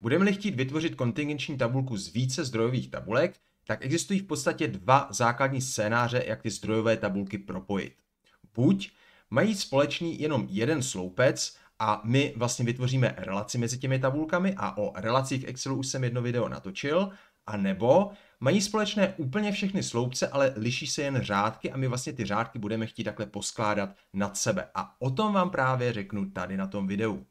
Budeme-li chtít vytvořit kontingenční tabulku z více zdrojových tabulek, tak existují v podstatě dva základní scénáře, jak ty zdrojové tabulky propojit. Buď mají společný jenom jeden sloupec a my vlastně vytvoříme relaci mezi těmi tabulkami a o relacích Excelu už jsem jedno video natočil, a nebo mají společné úplně všechny sloupce, ale liší se jen řádky a my vlastně ty řádky budeme chtít takhle poskládat nad sebe. A o tom vám právě řeknu tady na tom videu.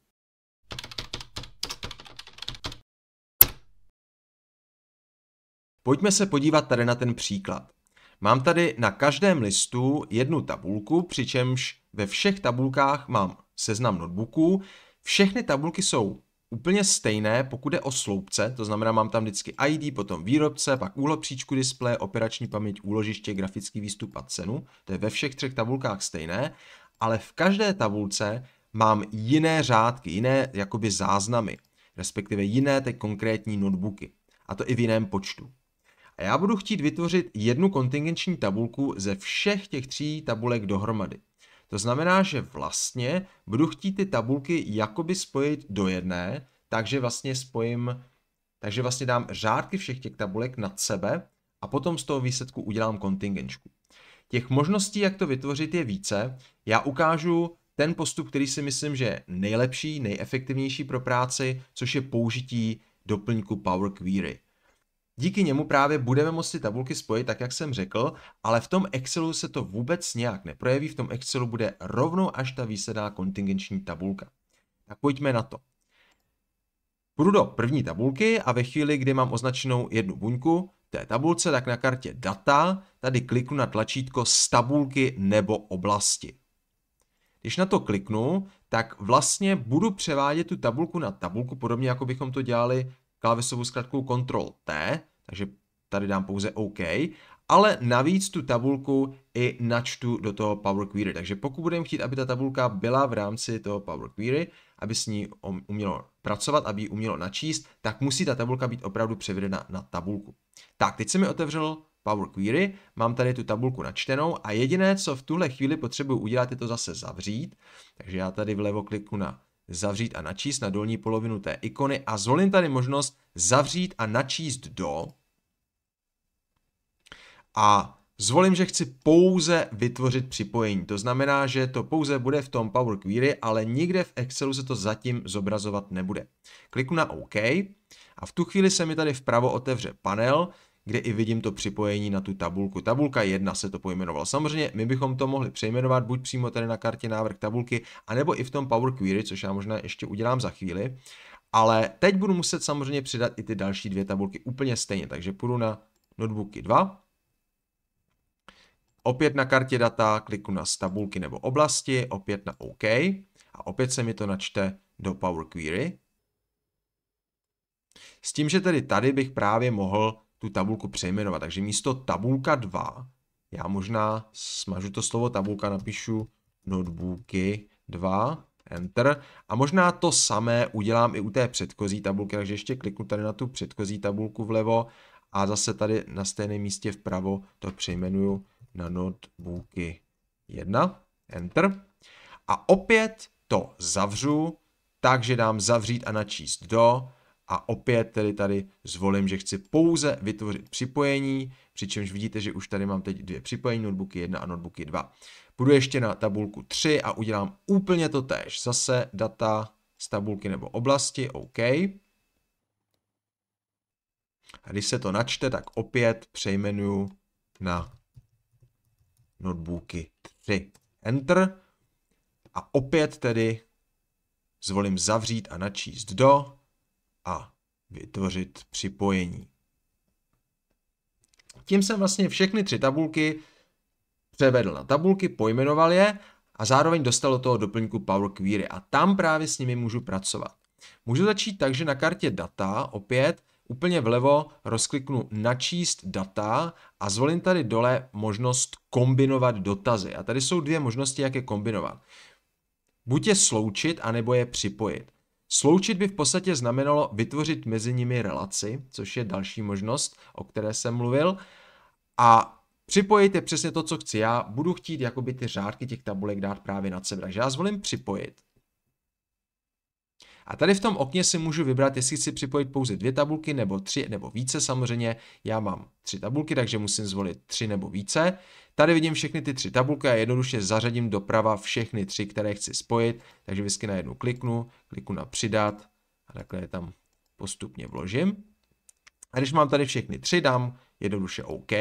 Pojďme se podívat tady na ten příklad. Mám tady na každém listu jednu tabulku, přičemž ve všech tabulkách mám seznam notebooků. Všechny tabulky jsou úplně stejné, pokud je o sloupce, to znamená mám tam vždycky ID, potom výrobce, pak příčku displeje, operační paměť, úložiště, grafický výstup a cenu. To je ve všech třech tabulkách stejné, ale v každé tabulce mám jiné řádky, jiné jakoby záznamy, respektive jiné ty konkrétní notebooky. A to i v jiném počtu. A já budu chtít vytvořit jednu kontingenční tabulku ze všech těch tří tabulek dohromady. To znamená, že vlastně budu chtít ty tabulky jakoby spojit do jedné, takže vlastně spojím, takže vlastně dám řádky všech těch tabulek nad sebe a potom z toho výsledku udělám kontingenčku. Těch možností, jak to vytvořit, je více. Já ukážu ten postup, který si myslím, že je nejlepší, nejefektivnější pro práci, což je použití doplňku Power Query. Díky němu právě budeme moci ty tabulky spojit, tak jak jsem řekl, ale v tom Excelu se to vůbec nějak neprojeví, v tom Excelu bude rovnou až ta výsledná kontingenční tabulka. Tak pojďme na to. Půjdu do první tabulky a ve chvíli, kdy mám označenou jednu buňku té tabulce, tak na kartě Data tady kliknu na tlačítko z tabulky nebo oblasti. Když na to kliknu, tak vlastně budu převádět tu tabulku na tabulku, podobně jako bychom to dělali klávesovou zkratkou Ctrl T, takže tady dám pouze OK, ale navíc tu tabulku i načtu do toho Power Query. Takže pokud budeme chtít, aby ta tabulka byla v rámci toho Power Query, aby s ní umělo pracovat, aby ji umělo načíst, tak musí ta tabulka být opravdu převedena na tabulku. Tak, teď se mi otevřel Power Query, mám tady tu tabulku načtenou a jediné, co v tuhle chvíli potřebuji udělat, je to zase zavřít. Takže já tady vlevo kliknu na zavřít a načíst na dolní polovinu té ikony a zvolím tady možnost zavřít a načíst do a zvolím, že chci pouze vytvořit připojení. To znamená, že to pouze bude v tom Power Query, ale nikde v Excelu se to zatím zobrazovat nebude. Kliknu na OK a v tu chvíli se mi tady vpravo otevře panel, kde i vidím to připojení na tu tabulku. Tabulka 1 se to pojmenoval. Samozřejmě my bychom to mohli přejmenovat buď přímo tady na kartě návrh tabulky, anebo i v tom Power Query, což já možná ještě udělám za chvíli. Ale teď budu muset samozřejmě přidat i ty další dvě tabulky úplně stejně, takže půjdu na notebooky 2, opět na kartě data, kliknu na tabulky nebo oblasti, opět na OK a opět se mi to načte do Power Query. S tím, že tedy tady bych právě mohl tu tabulku přejmenovat. Takže místo tabulka 2, já možná smažu to slovo tabulka, napíšu notebooky 2, enter. A možná to samé udělám i u té předchozí tabulky, takže ještě kliknu tady na tu předchozí tabulku vlevo a zase tady na stejném místě vpravo to přejmenuju na notebooky 1, enter. A opět to zavřu, takže dám zavřít a načíst do a opět tedy tady zvolím, že chci pouze vytvořit připojení, přičemž vidíte, že už tady mám teď dvě připojení, notebooky 1 a notebooky 2. Půjdu ještě na tabulku 3 a udělám úplně to též. Zase data z tabulky nebo oblasti, OK. A když se to načte, tak opět přejmenuju na notebooky 3. Enter. A opět tedy zvolím zavřít a načíst do a vytvořit připojení. Tím jsem vlastně všechny tři tabulky převedl na tabulky, pojmenoval je a zároveň dostal do toho doplňku Power Query a tam právě s nimi můžu pracovat. Můžu začít tak, že na kartě data opět úplně vlevo rozkliknu načíst data a zvolím tady dole možnost kombinovat dotazy. A tady jsou dvě možnosti, jak je kombinovat. Buď je sloučit, anebo je připojit. Sloučit by v podstatě znamenalo vytvořit mezi nimi relaci, což je další možnost, o které jsem mluvil. A připojit je přesně to, co chci já. Budu chtít jakoby ty řádky těch tabulek dát právě nad sebe. Takže já zvolím připojit. A tady v tom okně si můžu vybrat, jestli chci připojit pouze dvě tabulky nebo tři nebo více. Samozřejmě já mám tři tabulky, takže musím zvolit tři nebo více. Tady vidím všechny ty tři tabulky a jednoduše zařadím doprava všechny tři, které chci spojit. Takže vždycky na jednu kliknu, kliknu na přidat a takhle je tam postupně vložím. A když mám tady všechny tři, dám jednoduše OK.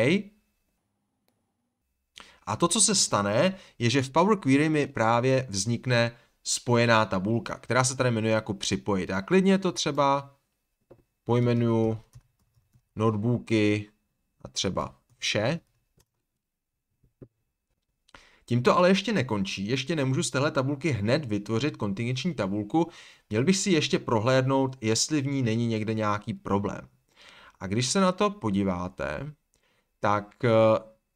A to, co se stane, je, že v Power Query mi právě vznikne spojená tabulka, která se tady jmenuje jako připojit. A klidně to třeba pojmenuju notebooky a třeba vše. Tím to ale ještě nekončí, ještě nemůžu z téhle tabulky hned vytvořit kontingenční tabulku, měl bych si ještě prohlédnout, jestli v ní není někde nějaký problém. A když se na to podíváte, tak eh,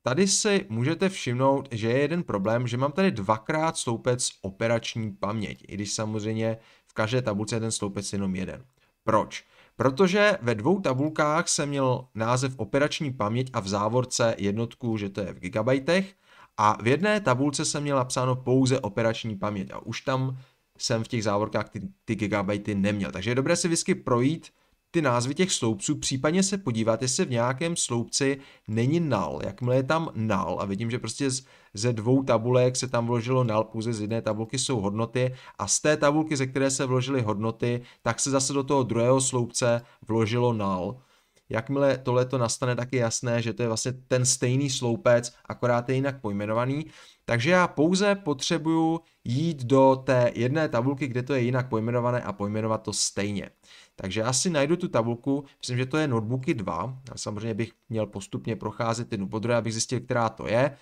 Tady si můžete všimnout, že je jeden problém, že mám tady dvakrát sloupec operační paměť, i když samozřejmě v každé tabulce je ten sloupec jenom jeden. Proč? Protože ve dvou tabulkách jsem měl název operační paměť a v závorce jednotku, že to je v gigabajtech, a v jedné tabulce jsem měl napsáno pouze operační paměť a už tam jsem v těch závorkách ty, ty gigabajty neměl. Takže je dobré si vždycky projít ty názvy těch sloupců, případně se podívat, jestli v nějakém sloupci není nal. Jakmile je tam nal a vidím, že prostě z, ze dvou tabulek se tam vložilo nal, pouze z jedné tabulky jsou hodnoty a z té tabulky, ze které se vložily hodnoty, tak se zase do toho druhého sloupce vložilo nal. Jakmile to nastane, tak je jasné, že to je vlastně ten stejný sloupec, akorát je jinak pojmenovaný. Takže já pouze potřebuju jít do té jedné tabulky, kde to je jinak pojmenované a pojmenovat to stejně. Takže já si najdu tu tabulku, myslím, že to je notebooky 2, já samozřejmě bych měl postupně procházet jednu po druhé, abych zjistil, která to je.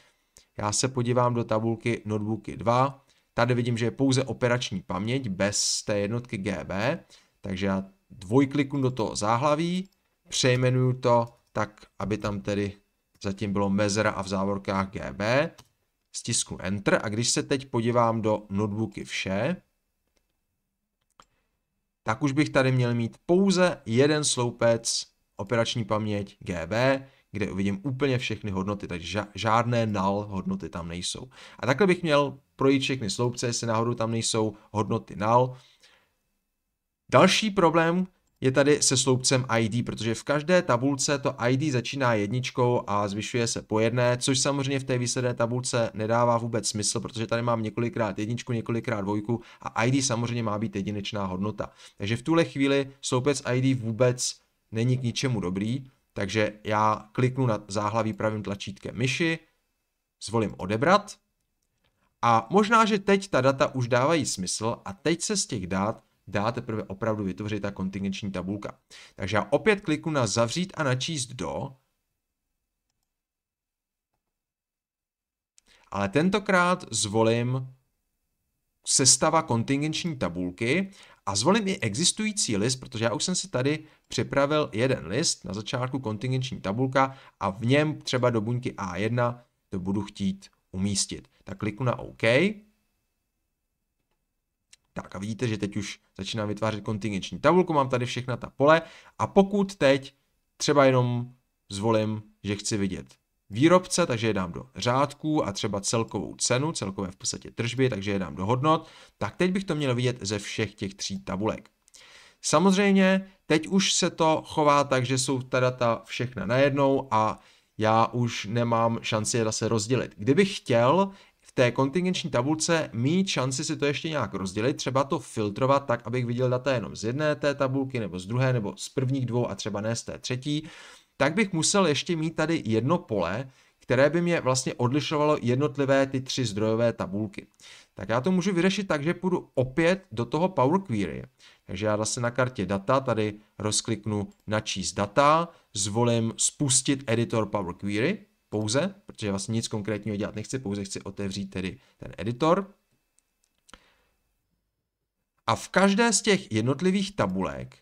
Já se podívám do tabulky notebooky 2, tady vidím, že je pouze operační paměť bez té jednotky GB, takže já dvojkliknu do toho záhlaví, přejmenuju to tak, aby tam tedy zatím bylo mezera a v závorkách GB, stisknu Enter a když se teď podívám do notebooky vše, tak už bych tady měl mít pouze jeden sloupec operační paměť GB, kde uvidím úplně všechny hodnoty, takže žádné null hodnoty tam nejsou. A takhle bych měl projít všechny sloupce, jestli náhodou tam nejsou hodnoty null. Další problém, je tady se sloupcem ID, protože v každé tabulce to ID začíná jedničkou a zvyšuje se po jedné, což samozřejmě v té výsledné tabulce nedává vůbec smysl, protože tady mám několikrát jedničku, několikrát dvojku a ID samozřejmě má být jedinečná hodnota. Takže v tuhle chvíli sloupec ID vůbec není k ničemu dobrý, takže já kliknu na záhlaví pravým tlačítkem myši, zvolím odebrat a možná, že teď ta data už dávají smysl a teď se z těch dat dá teprve opravdu vytvořit ta kontingenční tabulka. Takže já opět kliknu na zavřít a načíst do, ale tentokrát zvolím sestava kontingenční tabulky a zvolím i existující list, protože já už jsem si tady připravil jeden list na začátku kontingenční tabulka a v něm třeba do buňky A1 to budu chtít umístit. Tak kliknu na OK. Tak a vidíte, že teď už začínám vytvářet kontingenční tabulku, mám tady všechna ta pole a pokud teď třeba jenom zvolím, že chci vidět výrobce, takže je dám do řádků a třeba celkovou cenu, celkové v podstatě tržby, takže je dám do hodnot, tak teď bych to měl vidět ze všech těch tří tabulek. Samozřejmě teď už se to chová tak, že jsou ta data všechna najednou a já už nemám šanci je zase rozdělit. Kdybych chtěl, v té kontingenční tabulce mít šanci si to ještě nějak rozdělit, třeba to filtrovat tak, abych viděl data jenom z jedné té tabulky, nebo z druhé, nebo z prvních dvou a třeba ne z té třetí, tak bych musel ještě mít tady jedno pole, které by mě vlastně odlišovalo jednotlivé ty tři zdrojové tabulky. Tak já to můžu vyřešit tak, že půjdu opět do toho Power Query. Takže já zase na kartě data tady rozkliknu načíst data, zvolím spustit editor Power Query, pouze, protože vlastně nic konkrétního dělat nechci, pouze chci otevřít tedy ten editor. A v každé z těch jednotlivých tabulek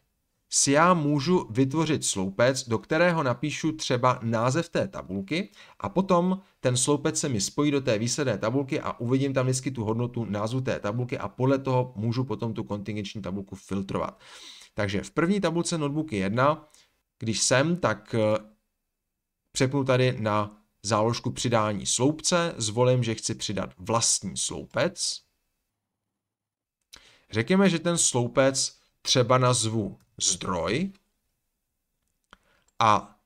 si já můžu vytvořit sloupec, do kterého napíšu třeba název té tabulky a potom ten sloupec se mi spojí do té výsledné tabulky a uvidím tam vždycky tu hodnotu názvu té tabulky a podle toho můžu potom tu kontingenční tabulku filtrovat. Takže v první tabulce notebooky 1, když jsem, tak přepnu tady na záložku přidání sloupce, zvolím, že chci přidat vlastní sloupec. Řekněme, že ten sloupec třeba nazvu zdroj a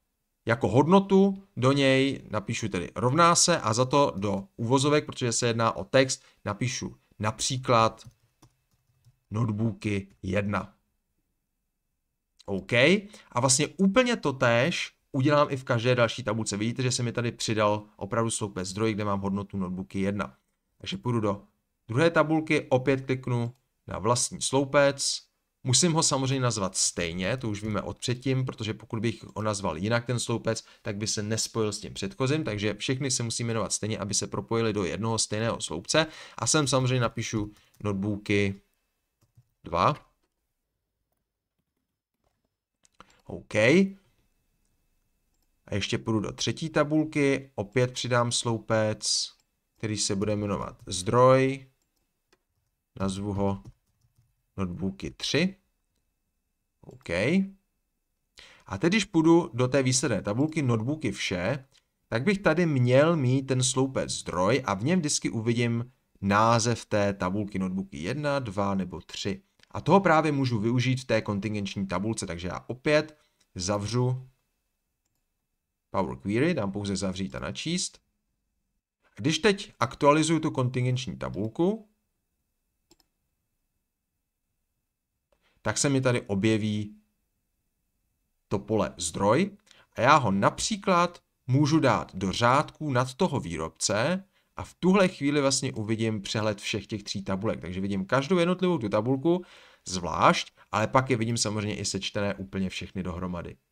jako hodnotu do něj napíšu tedy rovná se a za to do úvozovek, protože se jedná o text, napíšu například notebooky 1. OK. A vlastně úplně to též udělám i v každé další tabulce. Vidíte, že se mi tady přidal opravdu sloupec zdroj, kde mám hodnotu notebooky 1. Takže půjdu do druhé tabulky, opět kliknu na vlastní sloupec. Musím ho samozřejmě nazvat stejně, to už víme od předtím, protože pokud bych ho nazval jinak ten sloupec, tak by se nespojil s tím předchozím, takže všechny se musí jmenovat stejně, aby se propojili do jednoho stejného sloupce. A sem samozřejmě napíšu notebooky 2. OK. A ještě půjdu do třetí tabulky, opět přidám sloupec, který se bude jmenovat zdroj. Nazvu ho notebooky 3. OK. A teď, když půjdu do té výsledné tabulky notebooky vše, tak bych tady měl mít ten sloupec zdroj a v něm vždycky uvidím název té tabulky notebooky 1, 2 nebo 3. A toho právě můžu využít v té kontingenční tabulce, takže já opět zavřu Power Query, dám pouze zavřít a načíst. Když teď aktualizuju tu kontingenční tabulku, tak se mi tady objeví to pole zdroj a já ho například můžu dát do řádků nad toho výrobce a v tuhle chvíli vlastně uvidím přehled všech těch tří tabulek. Takže vidím každou jednotlivou tu tabulku zvlášť, ale pak je vidím samozřejmě i sečtené úplně všechny dohromady.